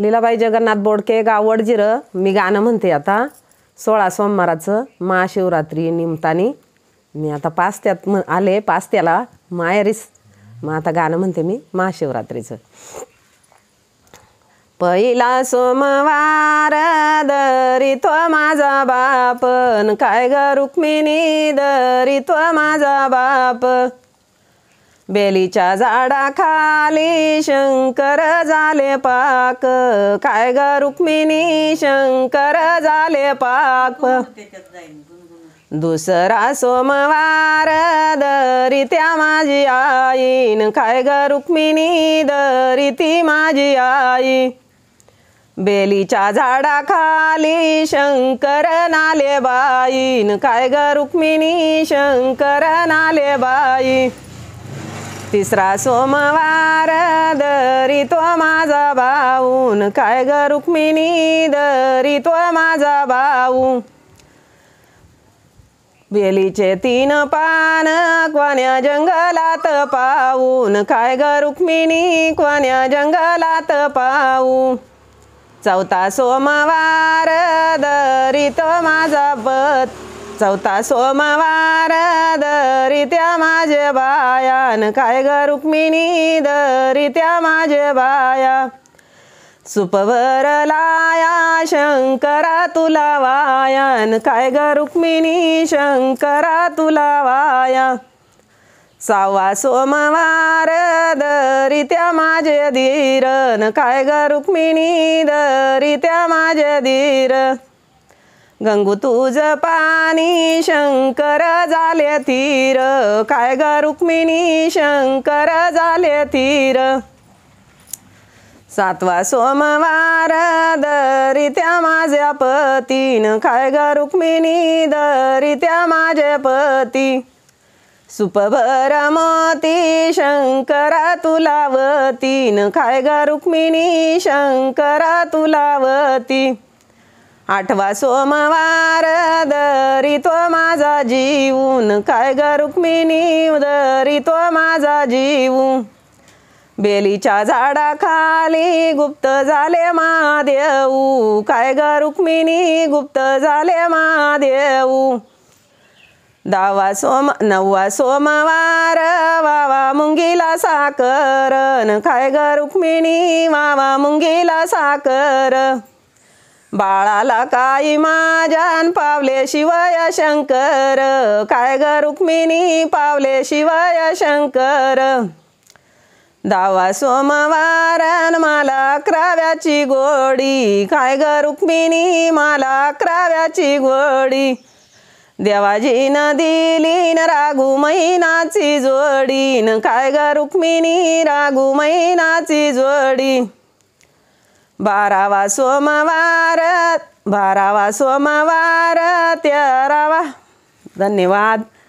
लीलाबाई जगन्नाथ बोडके गावड जिर मी गाणं म्हणते आता सोळा सोमवाराचं महाशिवरात्री निमतानी मी आता पाच त्यात म आले पाच त्याला मायरीस मग आता गाणं म्हणते मी महाशिवरात्रीचं पहिला सोमवार दरी तो माझा बाप काय ग रुक्मिणी दरी तो माझा बाप बेलीच्या झाडाखाली शंकर झाले पाक काय ग रुक्मिणी शंकर झाले पाक दुसरा सोमवार दरित्या माझी आईन काय ग रुक्मिणी दरिती माझी आई बेलीच्या झाडाखाली शंकर नाले बाईन काय ग रुक्मिणी शंकर नाले बाई तिसरा सोमवार दरी तो माझा भाऊन काय ग रुक्मिणी दरी तो माझा भाऊ बेलीचे तीन पान कोण्या जंगलात पाऊन काय ग रुक्मिणी कोण्या जंगलात पाऊ चौथा सोमवार दरी तो माझा बत चौथा सोमवार दरित्या माझे बायान काय ग रुक्मिणी दरित्या माझे बाया सुपवर लाया शंकरा तुला वायान काय ग रुक्मिणी शंकरा तुला वाया सावा सोमवार दरित्या माझे धीरन काय ग रुक्मिणी दरित्या माझे धीर गंगू तुझ पाणी शंकर झाले तीर काय ग रुक्मिणी शंकर झाले तीर सातवा सोमवार दरित्या माझ्या पतीन काय ग रुक्मिणी दरित्या माझे पती सुपभर मोती शंकरा तुलावतीन काय ग रुक्मिणी शंकरा तुलावती आठवा सोमवार दरी तो माझा जीवून काय ग रुक्मिणी दरी तो माझा जीवू बेलीच्या झाडाखाली गुप्त झाले महादेऊ काय ग रुक्मिणी गुप्त झाले महादेऊ दावा सोम नववा सोमवार वावा मुंगीला साकर काय ग रुक्मिणी वावा मुंगीला साकर बाळाला काय माझ्यान पावले शिवाय शंकर काय ग रुक्मिणी पावले शिवाय शंकर दावा सोमवारान माला क्राव्याची गोडी काय ग रुक्मिणी मला क्राव्याची गोडी देवाजी न दिलीन राघु महिनाची जोडीन काय ग रुक्मिणी रागु महिनाची जोडी बारावा सोमवार बारावा सोमवार तेरावा धन्यवाद